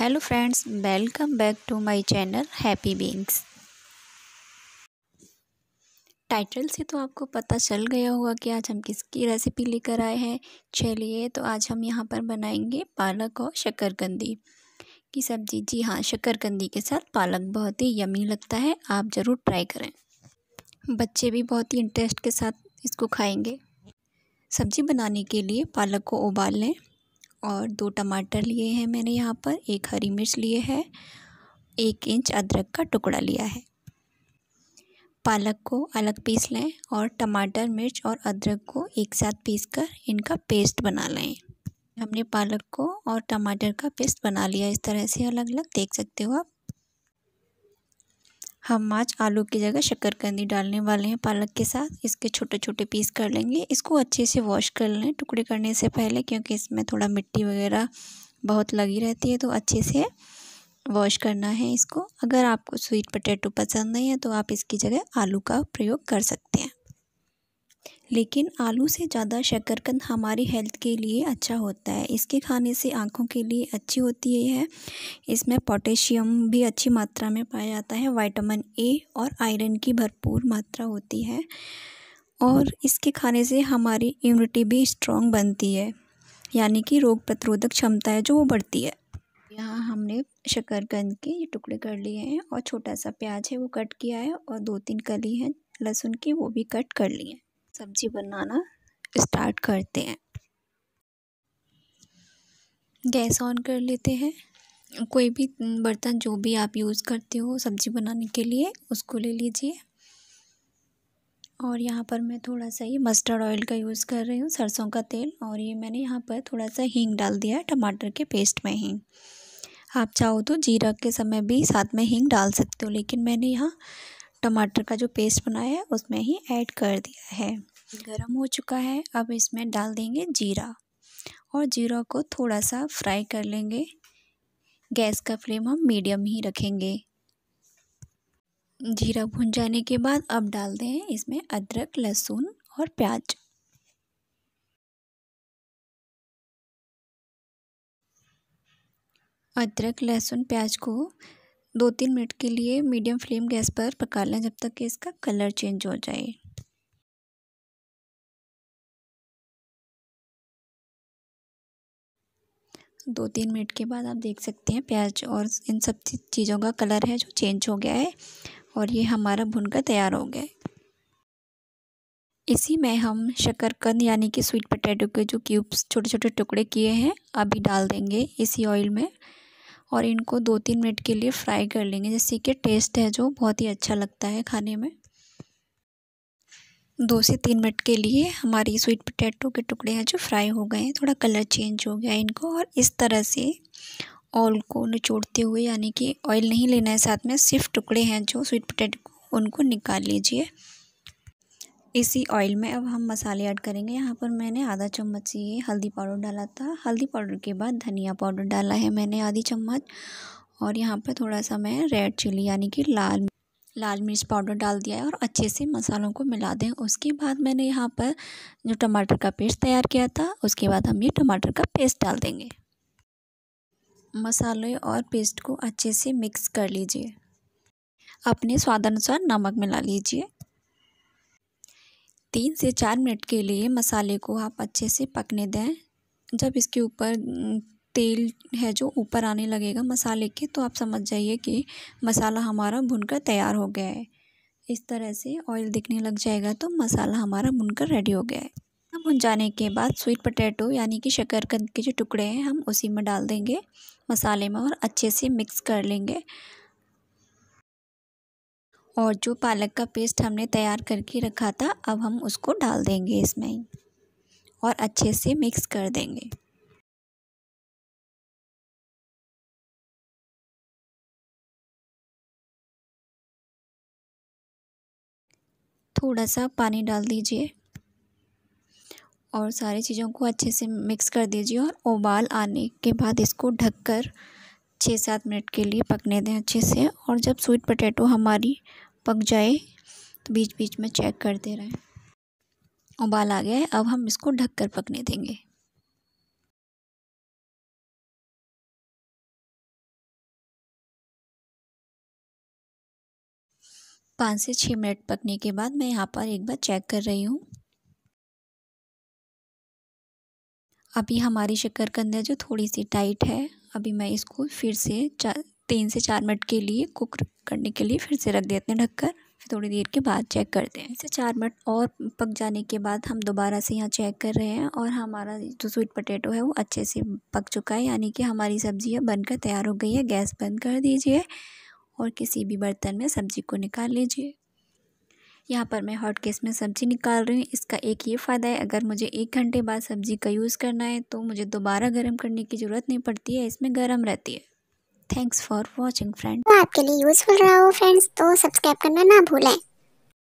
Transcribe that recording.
hello friends welcome back to my channel happy beings title से तो आपको पता चल गया होगा कि आज हम किसकी रेसिपी लेकर आए हैं चलिए तो आज हम यहाँ पर बनाएंगे पालक और शक्करकंदी की सब्जी जी हाँ शक्करकंदी के साथ पालक बहुत ही यमी लगता है आप ज़रूर ट्राई करें बच्चे भी बहुत ही इंटरेस्ट के साथ इसको खाएंगे सब्जी बनाने के लिए पालक को उबाल लें और दो टमाटर लिए हैं मैंने यहाँ पर एक हरी मिर्च लिए है एक इंच अदरक का टुकड़ा लिया है पालक को अलग पीस लें और टमाटर मिर्च और अदरक को एक साथ पीस कर इनका पेस्ट बना लें हमने पालक को और टमाटर का पेस्ट बना लिया इस तरह से अलग अलग देख सकते हो आप हम आज आलू की जगह शक्करकंदी डालने वाले हैं पालक के साथ इसके छोटे छोटे पीस कर लेंगे इसको अच्छे से वॉश कर लें टुकड़े करने से पहले क्योंकि इसमें थोड़ा मिट्टी वगैरह बहुत लगी रहती है तो अच्छे से वॉश करना है इसको अगर आपको स्वीट पटेटो पसंद नहीं है तो आप इसकी जगह आलू का प्रयोग कर सकते हैं लेकिन आलू से ज़्यादा शकरकंद हमारी हेल्थ के लिए अच्छा होता है इसके खाने से आँखों के लिए अच्छी होती है इसमें पोटेशियम भी अच्छी मात्रा में पाया जाता है वाइटामिन ए और आयरन की भरपूर मात्रा होती है और इसके खाने से हमारी इम्यूनिटी भी स्ट्रॉन्ग बनती है यानी कि रोग प्रतिरोधक क्षमता है जो वो बढ़ती है यहाँ हमने शकरकंद के ये टुकड़े कर लिए हैं और छोटा सा प्याज है वो कट किया है और दो तीन कली हैं लहसुन की वो भी कट कर लिए हैं सब्ज़ी बनाना स्टार्ट करते हैं गैस ऑन कर लेते हैं कोई भी बर्तन जो भी आप यूज़ करते हो सब्ज़ी बनाने के लिए उसको ले लीजिए और यहाँ पर मैं थोड़ा सा ये मस्टर्ड ऑयल का यूज़ कर रही हूँ सरसों का तेल और ये मैंने यहाँ पर थोड़ा सा हींग डाल दिया है टमाटर के पेस्ट में हींग आप चाहो तो जीरा के समय भी साथ में हींग डाल सकते हो लेकिन मैंने यहाँ टमाटर का जो पेस्ट बनाया है उसमें ही ऐड कर दिया है गरम हो चुका है अब इसमें डाल देंगे जीरा और जीरा को थोड़ा सा फ्राई कर लेंगे गैस का फ्लेम हम मीडियम ही रखेंगे जीरा भुन जाने के बाद अब डाल दें इसमें अदरक लहसुन और प्याज अदरक लहसुन प्याज को दो तीन मिनट के लिए मीडियम फ्लेम गैस पर पका लें जब तक कि इसका कलर चेंज हो जाए दो तीन मिनट के बाद आप देख सकते हैं प्याज और इन सब चीज़ों का कलर है जो चेंज हो गया है और ये हमारा भुनकर तैयार हो गया है इसी में हम शक्करकंद यानी कि स्वीट पटेटो के जो क्यूब्स छोटे छोटे टुकड़े किए हैं अभी डाल देंगे इसी ऑयल में और इनको दो तीन मिनट के लिए फ्राई कर लेंगे जिससे कि टेस्ट है जो बहुत ही अच्छा लगता है खाने में दो से तीन मिनट के लिए हमारी स्वीट पोटैटो के टुकड़े हैं जो फ्राई हो गए हैं थोड़ा कलर चेंज हो गया है इनको और इस तरह से ऑयल को निचोड़ते हुए यानी कि ऑयल नहीं लेना है साथ में सिर्फ टुकड़े हैं जो स्वीट पोटैटो उनको निकाल लीजिए इसी ऑयल में अब हम मसाले ऐड करेंगे यहाँ पर मैंने आधा चम्मच ये हल्दी पाउडर डाला था हल्दी पाउडर के बाद धनिया पाउडर डाला है मैंने आधी चम्मच और यहाँ पर थोड़ा सा मैं रेड चिली यानी कि लाल लाल मिर्च पाउडर डाल दिया है और अच्छे से मसालों को मिला दें उसके बाद मैंने यहाँ पर जो टमाटर का पेस्ट तैयार किया था उसके बाद हम ये टमाटर का पेस्ट डाल देंगे मसाले और पेस्ट को अच्छे से मिक्स कर लीजिए अपने स्वादानुसार नमक मिला लीजिए तीन से चार मिनट के लिए मसाले को आप अच्छे से पकने दें जब इसके ऊपर तेल है जो ऊपर आने लगेगा मसाले के तो आप समझ जाइए कि मसाला हमारा भुनकर तैयार हो गया है इस तरह से ऑयल दिखने लग जाएगा तो मसाला हमारा भुनकर रेडी हो गया है अब भुन जाने के बाद स्वीट पोटैटो यानी कि शकरकंद के जो टुकड़े हैं हम उसी में डाल देंगे मसाले में और अच्छे से मिक्स कर लेंगे और जो पालक का पेस्ट हमने तैयार करके रखा था अब हम उसको डाल देंगे इसमें और अच्छे से मिक्स कर देंगे थोड़ा सा पानी डाल दीजिए और सारी चीज़ों को अच्छे से मिक्स कर दीजिए और उबाल आने के बाद इसको ढककर छः सात मिनट के लिए पकने दें अच्छे से और जब स्वीट पोटैटो हमारी पक जाए तो बीच बीच में चेक करते रहें उबाल आ गया है अब हम इसको ढककर पकने देंगे पाँच से छः मिनट पकने के बाद मैं यहाँ पर एक बार चेक कर रही हूँ अभी हमारी शक्करकंद जो थोड़ी सी टाइट है अभी मैं इसको फिर से तीन से चार मिनट के लिए कुक करने के लिए फिर से रख देते हैं ढककर फिर थोड़ी देर के बाद चेक करते हैं इसे चार मिनट और पक जाने के बाद हम दोबारा से यहाँ चेक कर रहे हैं और हमारा जो स्वीट पोटैटो है वो अच्छे से पक चुका है यानी कि हमारी सब्ज़ी अब बनकर तैयार हो गई है गैस बंद कर दीजिए और किसी भी बर्तन में सब्ज़ी को निकाल लीजिए यहाँ पर मैं हॉट केस में सब्ज़ी निकाल रही हूँ इसका एक ये फ़ायदा है अगर मुझे एक घंटे बाद सब्ज़ी का यूज़ करना है तो मुझे दोबारा गर्म करने की ज़रूरत नहीं पड़ती है इसमें गर्म रहती है थैंक्स फॉर वॉचिंग फ्रेंड आपके लिए यूजफुल रहा हो फ्रेंड्स तो सब्सक्राइब करना ना भूलें